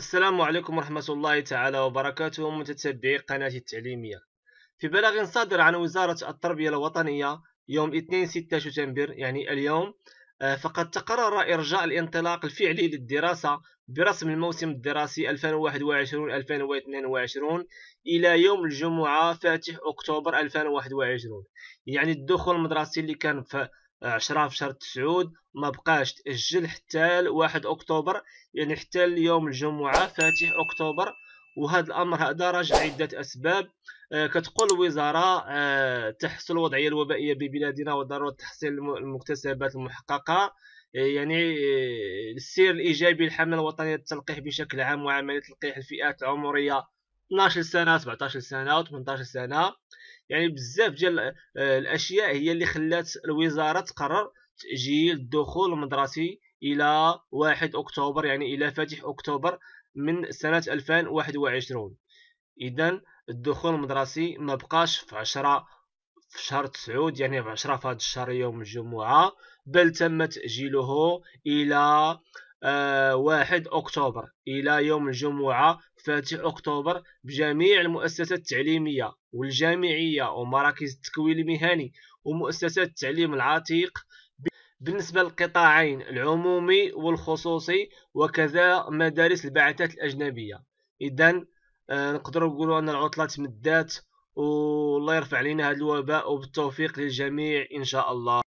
السلام عليكم ورحمة الله تعالى وبركاته متتبعي قناة التعليمية في بلاغ صادر عن وزارة التربية الوطنية يوم 2 6 شتنبر يعني اليوم آه، فقد تقرر إرجاء الانطلاق الفعلي للدراسة برسم الموسم الدراسي 2021-2022 إلى يوم الجمعة فاتح أكتوبر 2021 يعني الدخول المدرسي اللي كان في 10 في شهر تسعود ما بقاش تأجل حتى 1 أكتوبر يعني حتى اليوم الجمعة فاتح أكتوبر وهذا الأمر هذا راجع عدة أسباب آه، كتقول الوزارة آه، تحسن الوضعية الوبائية ببلادنا وضرورة تحصيل المكتسبات المحققة آه، يعني السير الإيجابي للحملة الوطنية للتلقيح بشكل عام وعملية تلقيح الفئات العمرية 12 سنه 17 سنه 18 سنه يعني بزاف ديال آه، الاشياء هي اللي خلات الوزاره تقرر تاجيل الدخول المدرسي الى 1 اكتوبر يعني الى فاتح اكتوبر من سنه 2021 اذا الدخول المدرسي ما بقاش في 10 في شهر 9 يعني في 10 في هذا الشهر يوم الجمعه بل تم تاجيله الى 1 أكتوبر إلى يوم الجمعة فاتح أكتوبر بجميع المؤسسات التعليمية والجامعية ومراكز التكوين المهني ومؤسسات التعليم العتيق بالنسبة للقطاعين العمومي والخصوصي وكذا مدارس البعثات الأجنبية إذا آه، نقدر نقولوا أن العطلة تمدات والله يرفع علينا هذا الوباء وبالتوفيق للجميع إن شاء الله